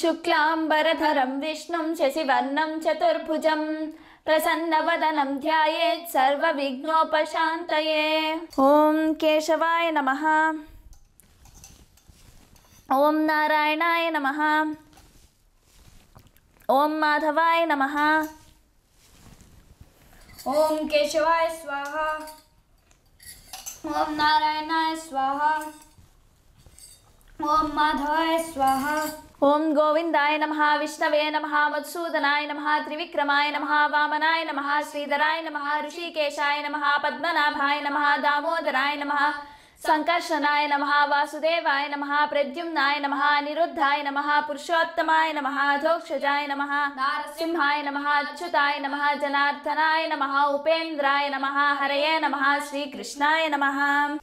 शुक्लाम्बरधरं विष्णुं शशिवर्णं चतुर्भुजं प्रसन्नवदनं ध्यायेत् सर्वविघ्नोपशान्तये ॐ केशवाय नमः ॐ नारायणाय नमः ॐ माधवाय नमः ॐ केशवाय स्वाहा ॐ नारायणाय स्वाहा ओम माधवाय स्वाहा ओम गोविंदाय नमः विष्णवे नमः मधुसूदनाय नमः त्रिविक्रमाय नमः वामनाय नमः श्रीधराय नमः ऋषिकेशाय नमः पद्मनाभाय नमः दामोदराय नमः సంకర్షణాయ నమ వాసుదేవాయ నమ ప్రద్యుమ్నాయ నమ నిరుద్ధాయ నమ పురుషోత్తమాయ నమ ధోక్షజాయ నమ నారసింహాయ నమ అచ్యుతాయ నమ జనార్దనాయ నమ ఉపేంద్రాయ నమ హరయే నమ శ్రీకృష్ణాయ నమ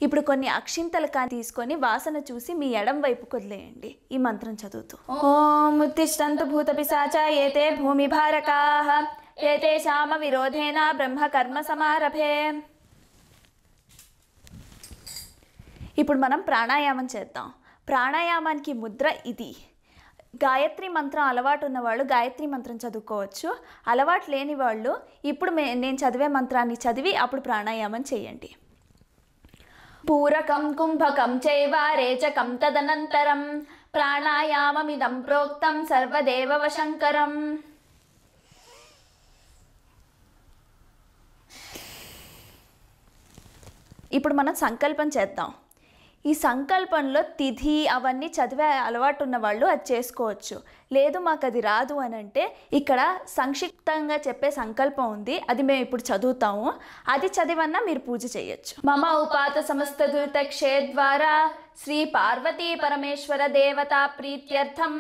ఇప్పుడు కొన్ని అక్షింతల కాని తీసుకొని వాసన చూసి మీ ఎడం వైపు కొదిలేయండి ఈ మంత్రం చదువుతూ ఓం ఉత్తిష్టంత భూత పిశాచ ఏతే భూమి భారకా ఏతే శామ విరోధేన బ్రహ్మ కర్మ సమారభే ఇప్పుడు మనం ప్రాణాయామం చేద్దాం ప్రాణాయామానికి ముద్ర ఇది గాయత్రి మంత్రం అలవాటు ఉన్నవాళ్ళు గాయత్రి మంత్రం చదువుకోవచ్చు అలవాటు లేని వాళ్ళు ఇప్పుడు నేను చదివే మంత్రాన్ని చదివి అప్పుడు ప్రాణాయామం చేయండి పూరకం కుంభకం చైవ రేచకం తదనంతరం ప్రాణాయామమిదం ప్రోక్తం శంకరం ఇప్పుడు మనం సంకల్పం చేద్దాం ఈ సంకల్పంలో తిథి అవన్నీ చదివే అలవాటు ఉన్న వాళ్ళు అది చేసుకోవచ్చు లేదు మాకు అది రాదు అని అంటే ఇక్కడ సంక్షిప్తంగా చెప్పే సంకల్పం ఉంది అది మేము ఇప్పుడు చదువుతాము అది చదివన్నా మీరు పూజ చేయొచ్చు మమ ఉపాత సమస్త దుర్తక్షే ద్వారా శ్రీ పార్వతీ పరమేశ్వర దేవతా ప్రీత్యర్థం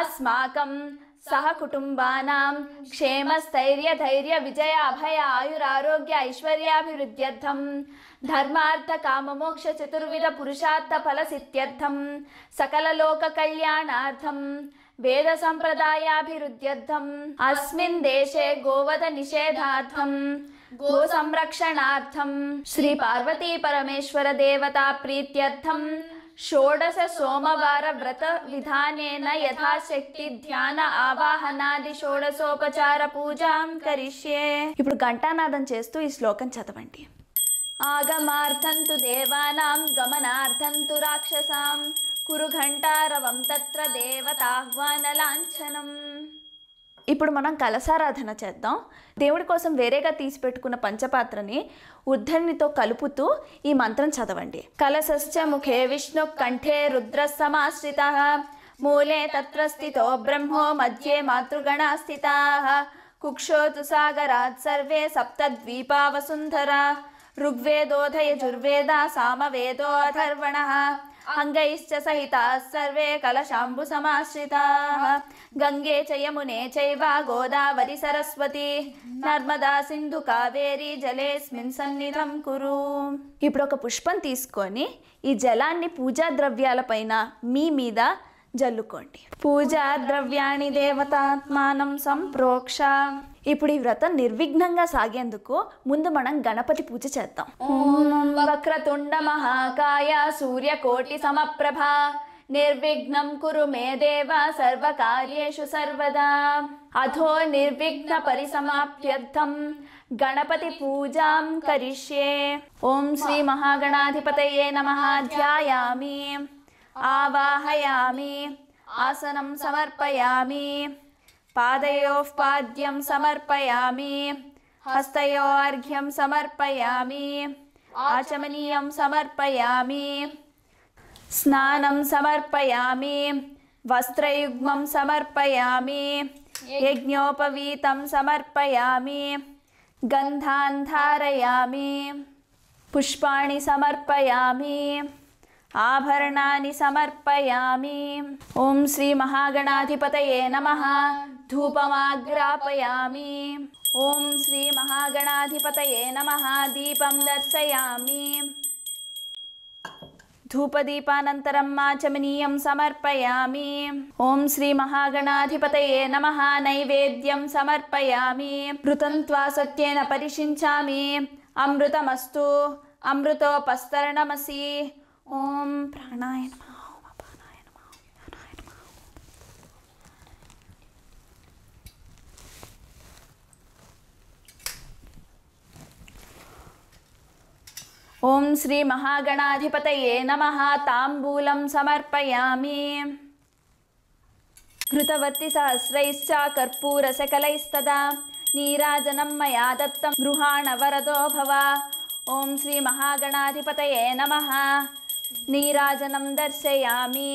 అస్మాకం సహ కుటుంబానాం క్షేమస్థైర్య ధైర్య విజయ అభయ ఆయురారోగ్య ఐశ్వర్యాభివృద్ధ్యర్థం ధర్మార్థ కామమోక్ష చతుర్విధ పురుషార్థ ఫల సకల లోక కళ్యాణార్థం వేద సంప్రదాయాభివృద్ధ్యర్థం అస్మిన్ దేశే గోవధ నిషేధార్థం గో సంరక్షణార్థం శ్రీ పార్వతీ పరమేశ్వర దేవతా ప్రీత్యర్థం షోడశ సోమవార వ్రత విధానేన యథాశక్తి ధ్యాన ఆవాహనాది షోడశోపచార పూజాం కరిష్యే ఇప్పుడు ఘంటానాదం చేస్తూ ఈ శ్లోకం చదవండి ఆగమార్థంతు దేవానాం గమనార్థంతు రాక్షసాం కురు ఘంటారవం తత్ర దేవతాహ్వాన లాంఛనం ఇప్పుడు మనం కలసారాధన చేద్దాం దేవుడి కోసం వేరేగా తీసి పెట్టుకున్న పంచపాత్రని ఉద్ధరణితో కలుపుతూ ఈ మంత్రం చదవండి కలసశ్చ ముఖే విష్ణు కంఠే రుద్ర సమాశ్రిత మూలే తత్ర స్థితో బ్రహ్మో మధ్యే మాతృగణ స్థిత కుక్షోతు సాగరాత్ సర్వే సప్తద్వీపా వసుంధరా ఋగ్వేదోధయజుర్వేద సామవేదోధర్వణ అంగైశ్చ సహిత సర్వే కలశాంబు సమాశ్రితా గంగే చ యమునే చైవ గోదావరి సరస్వతి నర్మదా సింధు కావేరి జలేస్మిన్ సన్నిధం కురు ఇప్పుడు ఒక పుష్పం తీసుకొని ఈ జలాన్ని పూజా ద్రవ్యాలపైన మీ మీద జల్లుకోండి పూజా ద్రవ్యాణి దేవతాత్మానం సంప్రోక్ష ఇప్పుడు ఈ వ్రతం నిర్విఘ్నంగా సాగేందుకు ముందు మనం గణపతి పూజ చేద్దాం ఓం వక్రతుండ మహాకాయ సూర్యకోటి సమప్రభ నిర్విఘ్నం కురు మే దేవ సర్వకార్యేషు సర్వదా అథో నిర్విఘ్న పరిసమాప్త్యర్థం గణపతి పూజాం కరిష్యే ఓం శ్రీ మహాగణాధిపతయే నమ ధ్యాయామి ఆవాహయామి ఆసనం సమర్పయామి पादयोः पाद्यं समर्पयामि हस्तयो अर्घ्यं समर्पयामि आचमनीयं समर्पयामि स्नानं समर्पयामि वस्त्रयुग्मं समर्पयामि यज्ञोपवीतं समर्पयामि गन्धान् धारयामि पुष्पाणि समर्पयामि आभरणानि समर्पयामि ॐ श्रीमहागणाधिपतये नमः धूपमाग्रापयामि ॐ श्री महागणाधिपतये नमः दीपं दर्शयामि धूपदीपानन्तरं समर्पयामि ॐ श्री महागणाधिपतये नमः नैवेद्यं समर्पयामि पृतं सत्येन परिषिञ्चामि अमृतमस्तु अमृतोपस्तरणमसि ओम् प्राणायणम् ॐ श्री महागणाधिपतये नमः ताम्बूलं समर्पयामि घृतवतीसहस्रैश्च कर्पूरसकलैस्तदा नीराजनं मया दत्तं गृहाणवरदो भव ॐ श्रीमहागणाधिपतये नमः नीराजनं दर्शयामि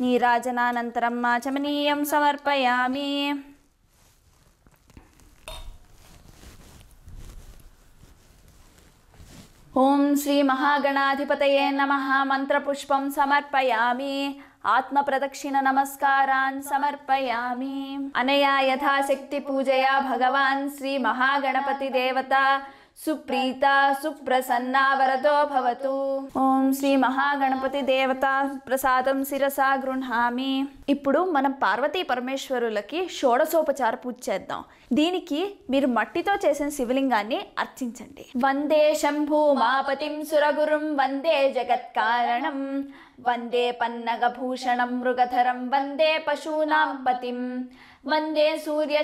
नीराजनानन्तरं समर्पयामि ॐ श्रीमहागणाधिपतये नमः मन्त्रपुष्पं समर्पयामि आत्मप्रदक्षिणनमस्कारान् समर्पयामि अनया यथा शक्तिपूजया भगवान् श्रीमहागणपतिदेवता సుప్రీత సుప్రసన్న వరదో భవతు ఓం శ్రీ మహాగణపతి దేవత ప్రసాదం శిరసా గృహామి ఇప్పుడు మనం పార్వతీ పరమేశ్వరులకి షోడసోపచార పూజ చేద్దాం దీనికి మీరు మట్టితో చేసిన శివలింగాన్ని అర్చించండి వందే శంభూ మాపతిం సురగురుం వందే జగత్కారణం వందే పన్నగభూషణం మృగధరం వందే పశూనాం వందే సూర్య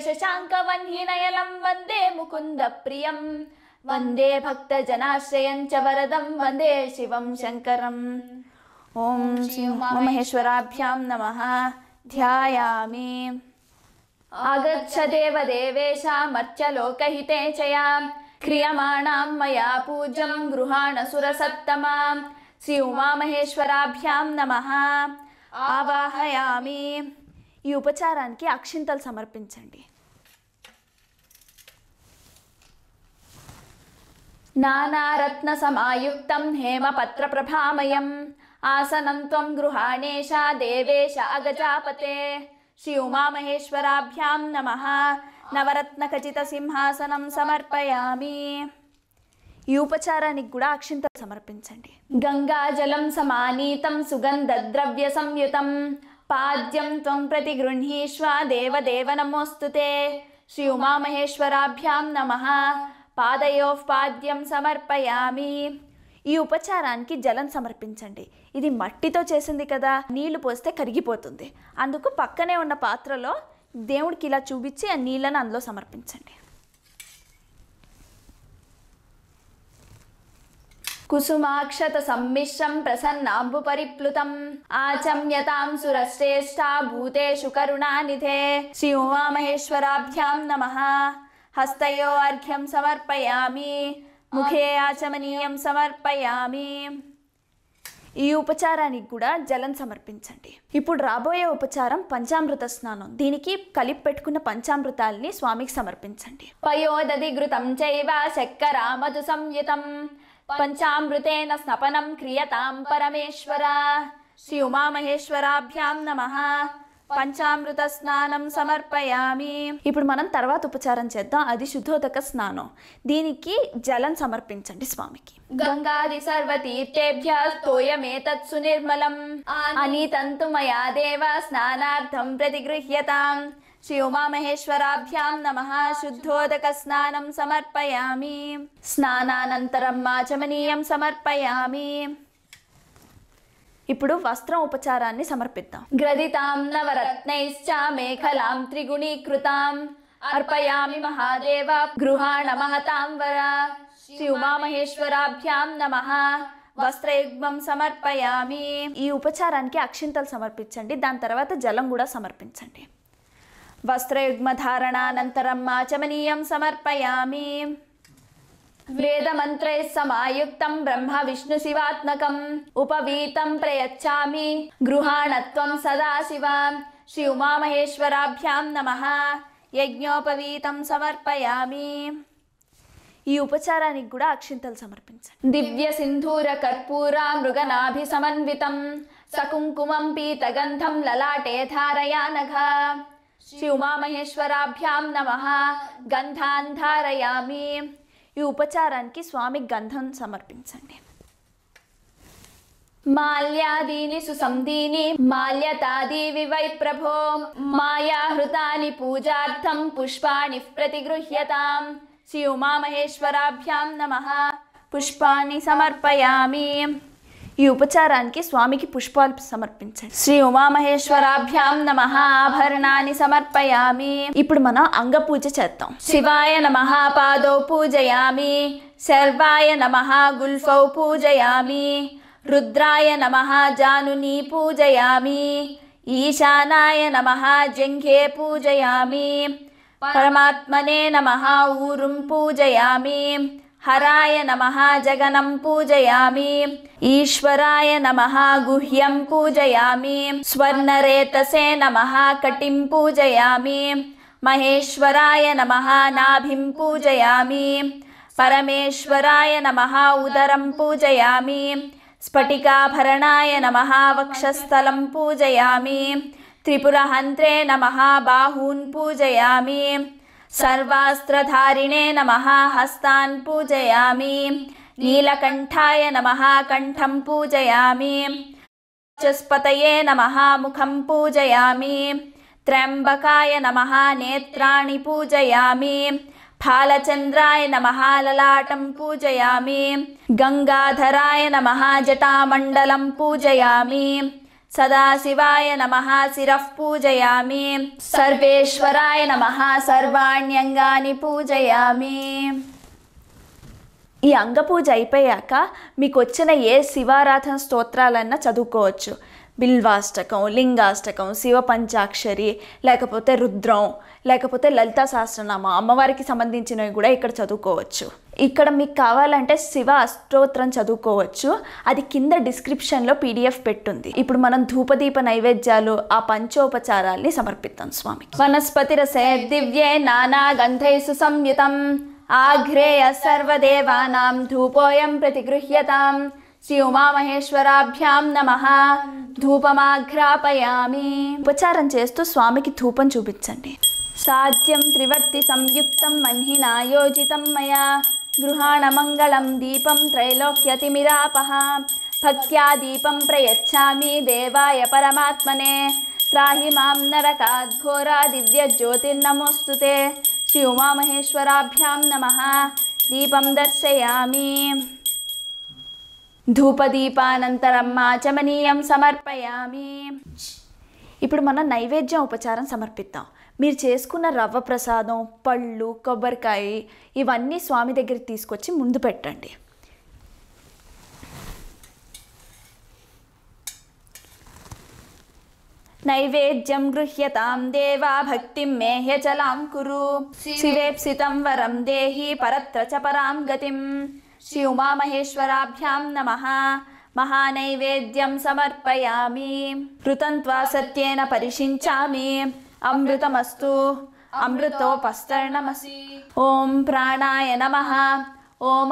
వన్యనయనం వందే ముకుంద ప్రియం वंदे भक्तजनाश्रयं च वरदं वंदे शिवं शङ्करम् ॐ महेश्वराभ्यां नमः ध्यायामि आगच्छ देवदेवेशामर्चलोकहिते च यां क्रियमाणां मया पूजं गृहाणसुरसत्तमां श्री उमामहेश्वराभ्यां नमः ఆవాహయామి ఈ ఉపచారానికి అక్షింతలు సమర్పించండి नानारत्नसमायुक्तं हेमपत्रप्रभामयम् आसनं त्वं गृहाणेश देवेश अगजापते श्री उमामहेश्वराभ्यां नमः నవరత్నఖచితసింహాసనం సమర్పయామి ఈ ఉపచారానికి కూడా అక్షింత సమర్పించండి గంగాజలం సమానీతం సుగంధ ద్రవ్య సంయుతం పాద్యం త్వం ప్రతి గృహీష్వ దేవదేవ నమోస్తుతే శ్రీ ఉమామహేశ్వరాభ్యాం నమ పాదయో పాద్యం సమర్పయామి ఈ ఉపచారానికి జలం సమర్పించండి ఇది మట్టితో చేసింది కదా నీళ్లు పోస్తే కరిగిపోతుంది అందుకు పక్కనే ఉన్న పాత్రలో దేవుడికి ఇలా చూపించి ఆ నీళ్ళను అందులో సమర్పించండి కుసుమాక్షత సమ్మిశ్రం ప్రసన్నాంబు పరిప్లుతం ఆచమ్యతాం సురశ్రేష్ఠా భూతేషు కరుణానిధే శ్రీ ఉమామహేశ్వరాభ్యాం నమః హస్తయో అర్ఘ్యం సమర్పయామి ముఖే ఆచమనీయం సమర్పయామి ఈ ఉపచారానికి కూడా జలం సమర్పించండి ఇప్పుడు రాబోయే ఉపచారం పంచామృత స్నానం దీనికి కలిపి పెట్టుకున్న పంచామృతాల్ని స్వామికి సమర్పించండి పయోదది ఘృతం చైవ శక్కరామధు సంయుతం పంచామృతేన స్నపనం క్రియతాం పరమేశ్వర శ్రీ ఉమామహేశ్వరాభ్యాం నమః పంచామృత స్నానం సమర్పయామి ఇప్పుడు మనం తర్వాత ఉపచారం చేద్దాం అది శుద్ధోదక స్నానం దీనికి జలం సమర్పించండి స్వామికి గంగాది సర్వతీర్థేభ్య స్తోయమేతత్ సునిర్మలం అనీతంతుమయా దేవ స్నానార్థం ప్రతిగృహ్యతాం శ్రీ ఉమామహేశ్వరాభ్యాం నమ శుద్ధోదక స్నానం సమర్పయామి స్నానానంతరం మాచమనీయం సమర్పయామి ఇప్పుడు వస్త్ర ఉపచారాన్ని సమర్పిద్దాం గ్రదితాం నవరత్నైశ్చ మేఖలాం త్రిగుణీకృతాం అర్పయామి మహాదేవ గృహాణ మహతాం వర శ్రీ ఉమామహేశ్వరాభ్యాం నమ వస్త్రయుగ్మం సమర్పయామి ఈ ఉపచారానికి అక్షింతలు సమర్పించండి దాని తర్వాత జలం కూడా సమర్పించండి వస్త్రయుగ్మ ధారణానంతరం ఆచమనీయం సమర్పయామి వేదమంత్రే సమాయుక్తం బ్రహ్మ విష్ణు శివాత్మకం ఉపవీతం ప్రయచ్చామి గృహాణత్వం సదాశివ శ్రీ ఉమామహేశ్వరాభ్యాం నమ యజ్ఞోపవీతం సమర్పయామి ఈ ఉపచారానికి కూడా అక్షింతలు సమర్పించండి దివ్య సింధూర కర్పూర మృగనాభి సమన్వితం సకుంకుమం పీతగంధం లలాటే ధారయానఘ శ్రీ ఉమామహేశ్వరాభ్యాం నమ గంధాన్ ధారయామి ఈ ఉపచారానికి స్వామి గంధం సమర్పించండి మాల్యాదీని సుసంధీని మాల్యతాదీవి వై ప్రభో మాయాహృతాని పూజార్థం పుష్పాణి ప్రతిగృహ్యతాం శ్రీ ఉమామహేశ్వరాభ్యాం నమ పుష్పాన్ని సమర్పయామి ये उपचारानके स्वामी की पुष्पाल्प समर्पित श्री उमा महेश्वराभ्याम नमः अर्णानि समर्पयामि इपड मना अंग पूजे చేతం శివాయ నమహా పాదో పూజయామి సర్వాయ నమహా గుల్ఫౌ పూజయామి రుద్రాయ నమహా జానుని పూజయామి ঈশানాయ నమహా జంఘే పూజయామి పరమాత్మనే నమహా ఉరుం పూజయామి हराय नमः जगनं पूजयामि ईश्वराय नमः गुह्यं पूजयामि स्वर्णरेतसे नमः कटिं पूजयामि महेश्वराय नमः नाभिं पूजयामि परमेश्वराय नमः उदरं पूजयामि स्फटिकाभरणाय नमः वक्षस्थलं पूजयामि त्रिपुरहन्त्रे नमः बाहून् पूजयामि सर्वास्त्रधारिणे नमः हस्तान् पूजयामि नीलकण्ठाय नमः कण्ठं पूजयामि वाचस्पतये नमः मुखं पूजयामि त्र्यम्बकाय नमः नेत्राणि पूजयामि फालचन्द्राय नमः ललाटं पूजयामि गङ्गाधराय नमः जटामण्डलं पूजयामि सदाशिवाय नमः शिरः पूजयामि सर्वेश्वराय नमः सर्वाण्यङ्गानि पूजयामि ఈ అంగపూజ అయిపోయాక మీకు వచ్చిన ఏ శివారాధన స్తోత్రాలన్నా చదువుకోవచ్చు బిల్వాష్టకం లింగాష్టకం శివ పంచాక్షరి లేకపోతే రుద్రం లేకపోతే లలితా సహస్రనామ అమ్మవారికి సంబంధించినవి కూడా ఇక్కడ చదువుకోవచ్చు ఇక్కడ మీకు కావాలంటే శివ అష్టోత్రం చదువుకోవచ్చు అది కింద డిస్క్రిప్షన్లో పీడిఎఫ్ పెట్టుంది ఇప్పుడు మనం ధూపదీప నైవేద్యాలు ఆ పంచోపచారాల్ని సమర్పిద్దాం స్వామి వనస్పతి రసే దివ్యే నానా గంధైసు సంయుతం आघ्रेय सर्वदेवानां धूपोऽयं प्रतिगृह्यतां श्री उमामहेश्वराभ्यां नमः धूपमाघ्रापयामि उपचारञ्चेस्तु स्वामिकि धूपं चूपच्छन्ति साध्यं त्रिवर्ति संयुक्तं मह्निनायोजितं मया गृहाणमङ्गलं दीपं त्रैलोक्यतिमिरापः भक्त्या दीपं प्रयच्छामि देवाय परमात्मने त्राहि मां नरताद्घोरादिव्यज्योतिर्नमोऽस्तु ते శ్రీ ఉమామహేశ్వరాభ్యాం నమ దీపం దర్శయామి ధూపదీపానంతరం ఆచమనీయం సమర్పయామి ఇప్పుడు మనం నైవేద్యం ఉపచారం సమర్పిద్దాం మీరు చేసుకున్న రవ్వ ప్రసాదం పళ్ళు కొబ్బరికాయ ఇవన్నీ స్వామి దగ్గర తీసుకొచ్చి ముందు పెట్టండి नैवेद्यं गृह्यतां देवा भक्तिं मेह्यचलां कुरु शिवेप्सितं वरं देहि परत्र च परां गतिं श्री उमामहेश्वराभ्यां नमः महानैवेद्यं समर्पयामि त्वा सत्येन परिशिञ्चामि अमृतमस्तु अमृतोपस्तर्णमसि ॐ प्राणाय नमः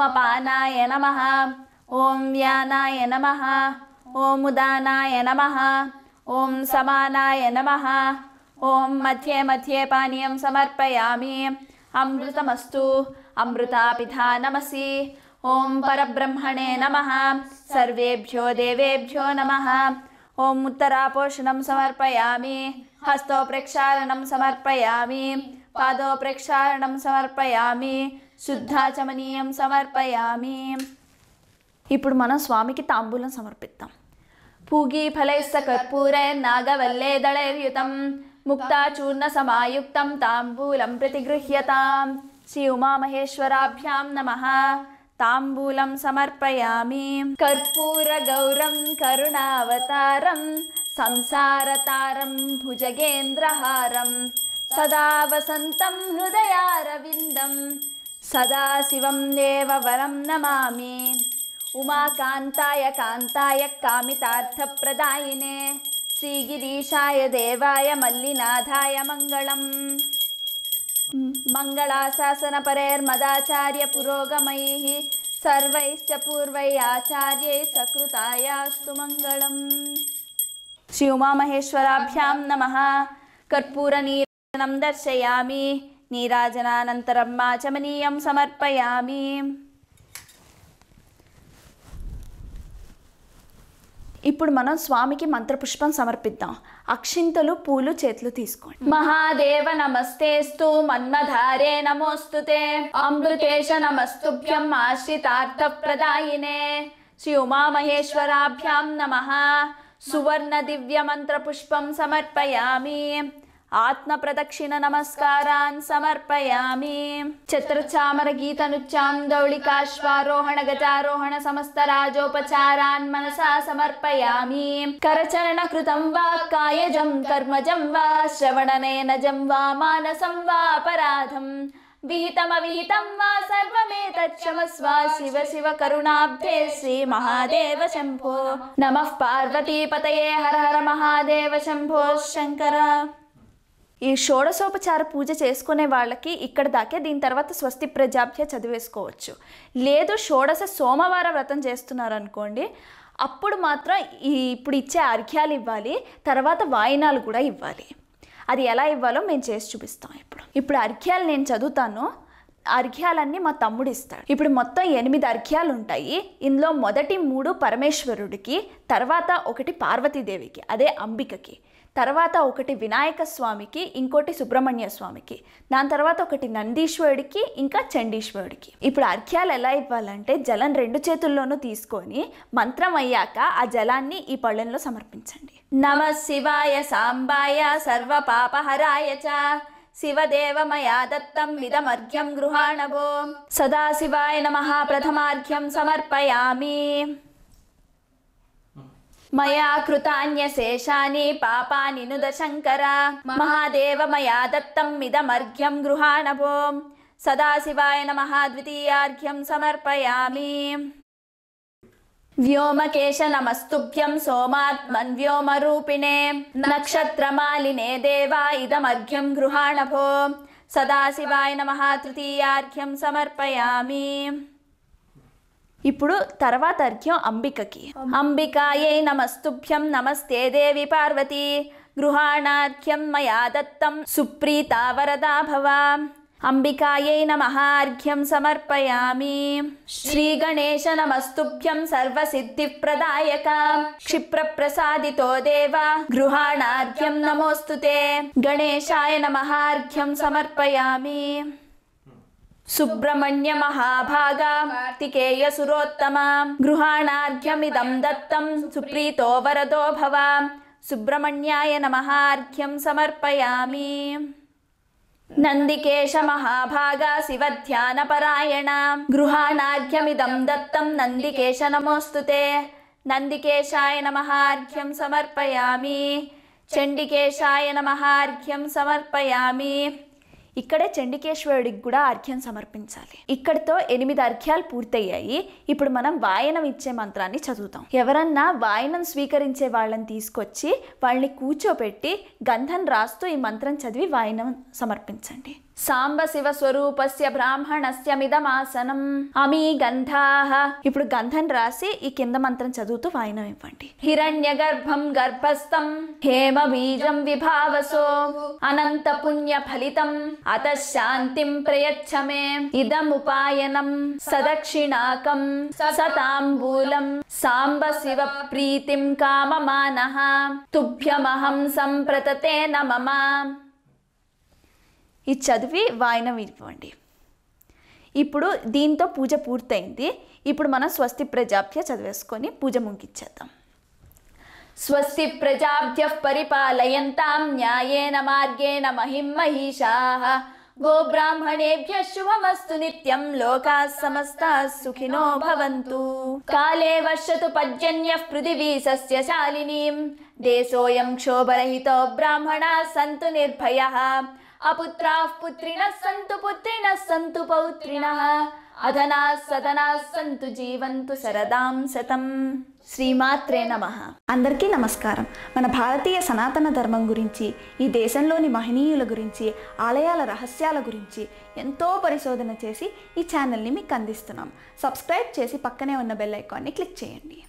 अपानाय नमः ॐ यानाय नमः ॐ उदानाय नमः ఓం సమానాయ నమ ఓం మధ్యే మధ్యే పానీయం సమర్పయామి అమృతమస్తు అమృతాపిధా నమసి ఓం పరబ్రహ్మణే నమ సర్వేభ్యో దేవేభ్యో నమ ఓం ఉత్తరాపోషణం సమర్పయామి హస్తో ప్రక్షాళనం సమర్పయామి పాదో ప్రక్షాళనం సమర్పయామి శుద్ధాచమనీయం సమర్పయామి ఇప్పుడు మనం స్వామికి తాంబూలం సమర్పిద్దాం पूगीफलैस्स कर्पूरैर्नागवल्ले दलैर्युतं मुक्ताचूर्णसमायुक्तं ताम्बूलं प्रतिगृह्यतां सि उमामहेश्वराभ्यां नमः ताम्बूलं समर्पयामि कर्पूरगौरं करुणावतारं संसारतारं भुजगेन्द्रहारं सदा वसन्तं हृदयारविन्दं सदा शिवं देववरं नमामि उमाकान्ताय कान्ताय कामितार्थप्रदायिने श्रीगिरीशाय देवाय मल्लिनाथाय मङ्गलं मङ्गलाशासनपरैर्मदाचार्यपुरोगमैः सर्वैश्च पूर्वै आचार्यै सकृतायस्तु मङ्गलं श्री उमामहेश्वराभ्यां नमः कर्पूरनी दर्शयामि नीराजनानन्तरं माचमनीयं समर्पयामि ఇప్పుడు మనం స్వామికి మంత్రపుష్పం సమర్పిద్దాం అక్షింతలు పూలు చేతులు తీసుకోండి మహాదేవ నమస్తేస్తు మన్మధారే నమోస్తుతే అమృతేశ నమస్తుభ్యం ఆశ్రితార్థ ప్రదాయినే శ్రీ ఉమామహేశ్వరాభ్యాం నమ సువర్ణ దివ్య మంత్రపుష్పం సమర్పయామి ఆత్మ ప్రదక్షిణ నమస్కారాన్ సమర్పయామి ఛత్రచామర గీతనుచ్చాం దౌళికాశ్వారోహణ గజారోహణ సమస్త రాజోపచారాన్ మనసా సమర్పయామి కరచరణ కృతం వా కాయజం కర్మజం వా శ్రవణనయనజం వా మానసం వా అపరాధం విహితమ విహితం వా సర్వమే సర్వమేతచ్చమస్వా శివ శివ కరుణాబ్ధే శ్రీ మహాదేవ శంభో నమః పార్వతీపతయే హర హర మహాదేవ శంభో శంకర ఈ షోడశోపచార పూజ చేసుకునే వాళ్ళకి ఇక్కడ దాకే దీని తర్వాత స్వస్తి ప్రజాభ్య చదివేసుకోవచ్చు లేదు షోడశ సోమవార వ్రతం చేస్తున్నారనుకోండి అప్పుడు మాత్రం ఈ ఇప్పుడు ఇచ్చే అర్ఘ్యాలు ఇవ్వాలి తర్వాత వాయినాలు కూడా ఇవ్వాలి అది ఎలా ఇవ్వాలో మేము చేసి చూపిస్తాం ఇప్పుడు ఇప్పుడు అర్ఘ్యాలు నేను చదువుతాను అర్ఘ్యాలన్నీ మా తమ్ముడు ఇస్తాడు ఇప్పుడు మొత్తం ఎనిమిది అర్ఘ్యాలు ఉంటాయి ఇందులో మొదటి మూడు పరమేశ్వరుడికి తర్వాత ఒకటి పార్వతీదేవికి అదే అంబికకి తర్వాత ఒకటి వినాయక స్వామికి ఇంకోటి సుబ్రహ్మణ్య స్వామికి దాని తర్వాత ఒకటి నందీశ్వరుడికి ఇంకా చండీశ్వరుడికి ఇప్పుడు అర్ఘ్యాలు ఎలా ఇవ్వాలంటే జలం రెండు చేతుల్లోనూ తీసుకొని మంత్రం అయ్యాక ఆ జలాన్ని ఈ పళ్ళెంలో సమర్పించండి నమ శివాయ సాంబాయ సర్వ పాపహరాయ చ శివదేవమయా దత్తం విదమర్ఘ్యం గృహాణవో సదాశివాయ నమ ప్రథమార్ఘ్యం సమర్పయామి మయా కృతాన్య శేషాని పాపాని నుద శంకర మహాదేవ మయా దత్తం మిదమర్ఘ్యం ఇదమర్ఘ్యం గృహాణవోం సదాశివాయ నమ ద్వితీయార్ఘ్యం సమర్పయామి వ్యోమకేశ నమస్తుభ్యం సోమాత్మన్ వ్యోమ రూపిణే నక్షత్రమాలినే దేవా ఇదమర్ఘ్యం గృహాణ గృహాణభో సదాశివాయ నమ తృతీయార్ఘ్యం సమర్పయామి ఇప్పుడు తర్వాత అర్ఘ్యం అంబికకి అంబికాయై నమస్తుభ్యం నమస్తే దేవి పార్వతి గృహాణార్ఘ్యం మయా దత్తం సుప్రీత వరదా భవ అంబికాయై నమహార్ఘ్యం సమర్పయామి శ్రీ గణేశ నమస్తుభ్యం ప్రదాయక క్షిప్ర ప్రసాదితో దేవ గృహాణార్ఘ్యం నమోస్తుతే గణేశాయ నమహార్ఘ్యం సమర్పయామి సుబ్రహ్మణ్య మహాభాగ కార్తికేయ సురోత్తమ గృహాణార్ఘ్యమిదం దత్తం సుప్రీతో వరదో భవ సుబ్రహ్మణ్యాయ నమహార్ఘ్యం సమర్పయామి నందికేశ మహాభాగ మహాభాగా పరాయణ గృహాణార్ఘ్యమిదం దత్తం నందికేశ నమోస్తుతే నందికేశాయ నమహార్ఘ్యం సమర్పయామి చండికేశాయ నమహార్ఘ్యం సమర్పయామి ఇక్కడే చండికేశ్వరుడికి కూడా అర్ఘ్యం సమర్పించాలి ఇక్కడితో ఎనిమిది అర్ఘ్యాలు పూర్తయ్యాయి ఇప్పుడు మనం వాయనం ఇచ్చే మంత్రాన్ని చదువుతాం ఎవరన్నా వాయనం స్వీకరించే వాళ్ళని తీసుకొచ్చి వాళ్ళని కూర్చోపెట్టి గంధం రాస్తూ ఈ మంత్రం చదివి వాయనం సమర్పించండి సాంబ శివ స్వరూపస్య బ్రాహ్మణస్య మిదమాసనం అమీ గంధాహ ఇప్పుడు గంధం రాసి ఈ కింద మంత్రం చదువుతూ వాయినం ఇవ్వండి హిరణ్య గర్భం గర్భస్థం హేమ బీజం విభావసో అనంత పుణ్య ఫలితం అత శాంతిం ప్రయచ్చమే ఇదముపాయనం సదక్షిణాకం సతాంబూలం సాంబ శివ ప్రీతిం కామమానః తుభ్యమహం సంప్రతతే నమమ ఇది చదివి వాయినం ఇవ్వండి ఇప్పుడు దీంతో పూజ పూర్తయింది ఇప్పుడు మనం స్వస్తి ప్రజాభ్య చదివేసుకొని పూజ ముగించేద్దాం స్వస్తి ప్రజాభ్య పరిపాలయంతాం న్యాయేన మార్గేణ మహిం గో గోబ్రాహ్మణేభ్య శుభమస్తు నిత్యం లోకా సమస్త సుఖినో భవంతు కాలే వర్షతు పర్జన్య పృథివీ శాలినీం దేశోయం క్షోభరహితో బ్రాహ్మణా సంతు నిర్భయః అపుత్రాః పుత్రిణ సంతు పుత్రిణ సంతు పౌత్రిణ అధనా సదనా సంతు జీవంతు శరదాం శతం శ్రీమాత్రే నమ అందరికీ నమస్కారం మన భారతీయ సనాతన ధర్మం గురించి ఈ దేశంలోని మహనీయుల గురించి ఆలయాల రహస్యాల గురించి ఎంతో పరిశోధన చేసి ఈ ఛానల్ని మీకు అందిస్తున్నాం సబ్స్క్రైబ్ చేసి పక్కనే ఉన్న బెల్ ఐకాన్ని క్లిక్ చేయండి